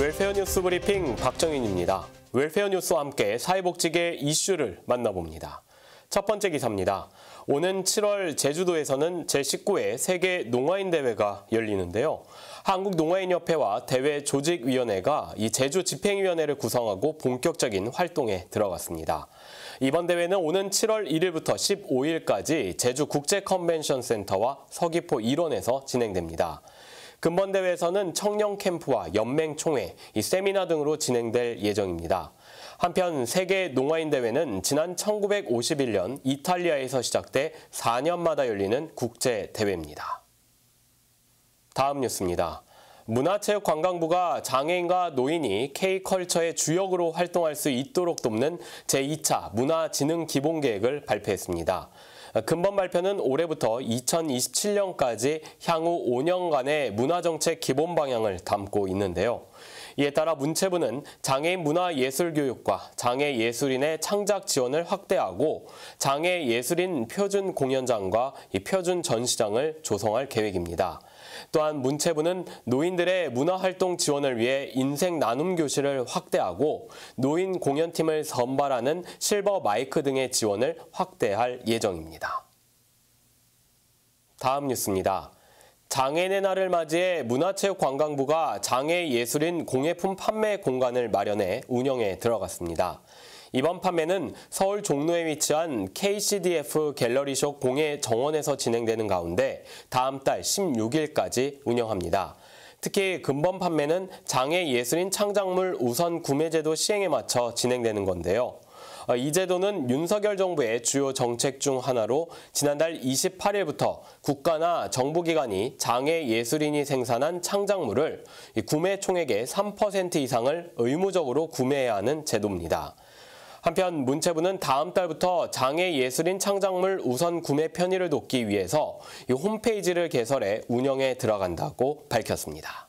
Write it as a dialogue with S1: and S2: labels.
S1: 웰페어 뉴스 브리핑 박정인입니다. 웰페어 뉴스와 함께 사회복지계 이슈를 만나봅니다. 첫 번째 기사입니다. 오는 7월 제주도에서는 제19회 세계 농아인 대회가 열리는데요. 한국농아인협회와 대회 조직위원회가 이 제주 집행위원회를 구성하고 본격적인 활동에 들어갔습니다. 이번 대회는 오는 7월 1일부터 15일까지 제주 국제컨벤션 센터와 서귀포 일원에서 진행됩니다. 금번대회에서는 청년 캠프와 연맹 총회, 세미나 등으로 진행될 예정입니다. 한편 세계 농아인 대회는 지난 1951년 이탈리아에서 시작돼 4년마다 열리는 국제 대회입니다. 다음 뉴스입니다. 문화체육관광부가 장애인과 노인이 K컬처의 주역으로 활동할 수 있도록 돕는 제2차 문화진흥기본계획을 발표했습니다. 금번 발표는 올해부터 2027년까지 향후 5년간의 문화정책 기본 방향을 담고 있는데요. 이에 따라 문체부는 장애인 문화예술교육과 장애예술인의 창작 지원을 확대하고 장애예술인 표준 공연장과 표준 전시장을 조성할 계획입니다. 또한 문체부는 노인들의 문화활동 지원을 위해 인생 나눔 교실을 확대하고 노인 공연팀을 선발하는 실버 마이크 등의 지원을 확대할 예정입니다. 다음 뉴스입니다. 장애인의 날을 맞이해 문화체육관광부가 장애예술인 공예품 판매 공간을 마련해 운영에 들어갔습니다. 이번 판매는 서울 종로에 위치한 KCDF 갤러리숍 공예 정원에서 진행되는 가운데 다음 달 16일까지 운영합니다. 특히 금번 판매는 장애예술인 창작물 우선 구매제도 시행에 맞춰 진행되는 건데요. 어, 이 제도는 윤석열 정부의 주요 정책 중 하나로 지난달 28일부터 국가나 정부기관이 장애 예술인이 생산한 창작물을 구매 총액의 3% 이상을 의무적으로 구매해야 하는 제도입니다. 한편 문체부는 다음 달부터 장애 예술인 창작물 우선 구매 편의를 돕기 위해서 홈페이지를 개설해 운영에 들어간다고 밝혔습니다.